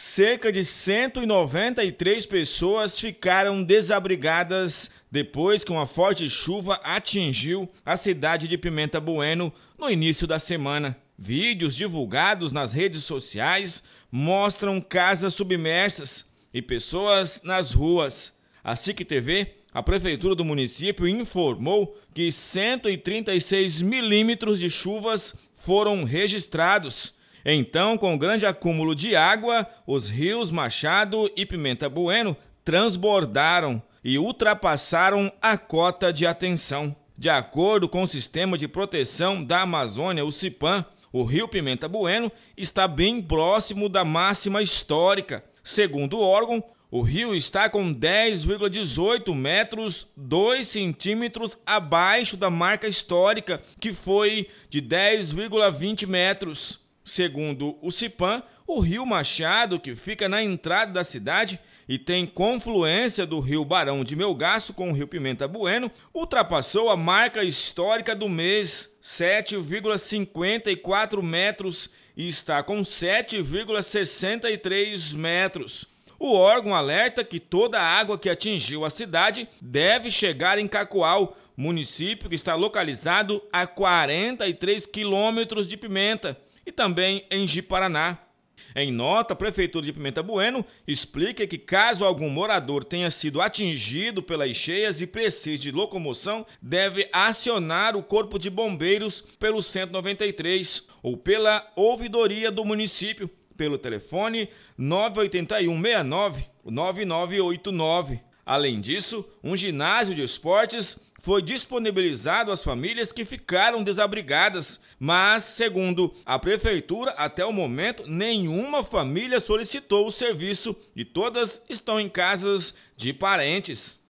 Cerca de 193 pessoas ficaram desabrigadas depois que uma forte chuva atingiu a cidade de Pimenta Bueno no início da semana. Vídeos divulgados nas redes sociais mostram casas submersas e pessoas nas ruas. A SIC TV, a prefeitura do município, informou que 136 milímetros de chuvas foram registrados então, com o grande acúmulo de água, os rios Machado e Pimenta Bueno transbordaram e ultrapassaram a cota de atenção. De acordo com o Sistema de Proteção da Amazônia, o CIPAM, o rio Pimenta Bueno está bem próximo da máxima histórica. Segundo o órgão, o rio está com 10,18 metros, 2 centímetros abaixo da marca histórica, que foi de 10,20 metros. Segundo o CIPAM, o Rio Machado, que fica na entrada da cidade e tem confluência do Rio Barão de Melgaço com o Rio Pimenta Bueno, ultrapassou a marca histórica do mês, 7,54 metros, e está com 7,63 metros. O órgão alerta que toda a água que atingiu a cidade deve chegar em Cacoal município que está localizado a 43 quilômetros de Pimenta e também em Jiparaná. Em nota, a Prefeitura de Pimenta Bueno explica que caso algum morador tenha sido atingido pelas cheias e precise de locomoção, deve acionar o Corpo de Bombeiros pelo 193 ou pela ouvidoria do município pelo telefone 98169 9989 Além disso, um ginásio de esportes foi disponibilizado às famílias que ficaram desabrigadas, mas, segundo a prefeitura, até o momento nenhuma família solicitou o serviço e todas estão em casas de parentes.